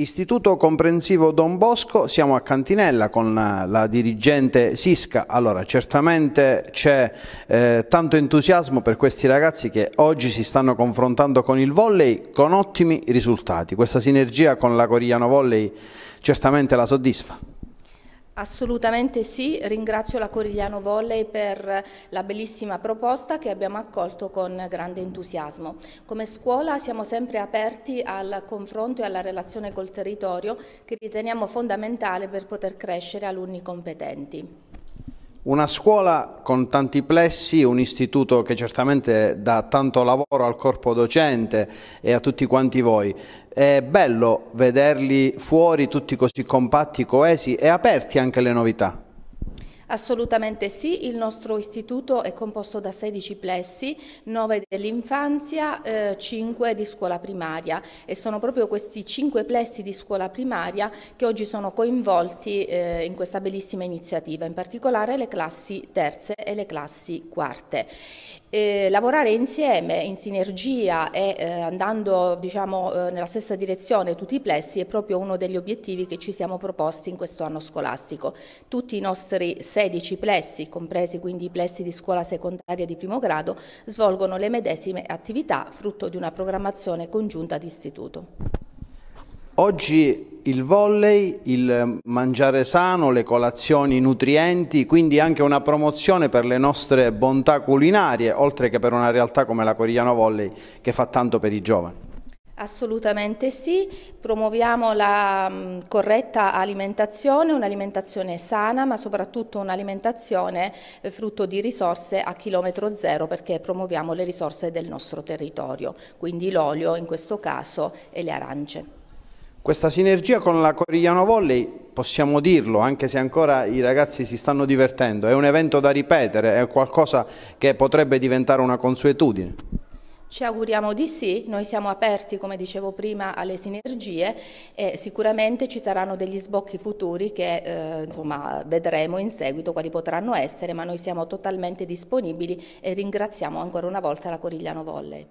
Istituto Comprensivo Don Bosco, siamo a Cantinella con eh, la dirigente Sisca. Allora, certamente c'è eh, tanto entusiasmo per questi ragazzi che oggi si stanno confrontando con il volley con ottimi risultati. Questa sinergia con la Corigliano Volley certamente la soddisfa. Assolutamente sì, ringrazio la Corigliano Volley per la bellissima proposta che abbiamo accolto con grande entusiasmo. Come scuola siamo sempre aperti al confronto e alla relazione col territorio che riteniamo fondamentale per poter crescere alunni competenti. Una scuola con tanti plessi, un istituto che certamente dà tanto lavoro al corpo docente e a tutti quanti voi. È bello vederli fuori tutti così compatti, coesi e aperti anche alle novità. Assolutamente sì, il nostro istituto è composto da 16 plessi, 9 dell'infanzia, eh, 5 di scuola primaria e sono proprio questi 5 plessi di scuola primaria che oggi sono coinvolti eh, in questa bellissima iniziativa, in particolare le classi terze e le classi quarte. Eh, lavorare insieme, in sinergia e eh, andando diciamo, eh, nella stessa direzione tutti i plessi è proprio uno degli obiettivi che ci siamo proposti in questo anno scolastico. Tutti i nostri 16 plessi, compresi quindi i plessi di scuola secondaria di primo grado, svolgono le medesime attività frutto di una programmazione congiunta di istituto. Oggi il volley, il mangiare sano, le colazioni nutrienti, quindi anche una promozione per le nostre bontà culinarie, oltre che per una realtà come la Corigliano Volley che fa tanto per i giovani. Assolutamente sì, promuoviamo la mm, corretta alimentazione, un'alimentazione sana ma soprattutto un'alimentazione eh, frutto di risorse a chilometro zero perché promuoviamo le risorse del nostro territorio, quindi l'olio in questo caso e le arance. Questa sinergia con la Corigliano Volley possiamo dirlo, anche se ancora i ragazzi si stanno divertendo, è un evento da ripetere, è qualcosa che potrebbe diventare una consuetudine. Ci auguriamo di sì, noi siamo aperti, come dicevo prima, alle sinergie e sicuramente ci saranno degli sbocchi futuri che eh, insomma, vedremo in seguito quali potranno essere, ma noi siamo totalmente disponibili e ringraziamo ancora una volta la Corigliano Volley.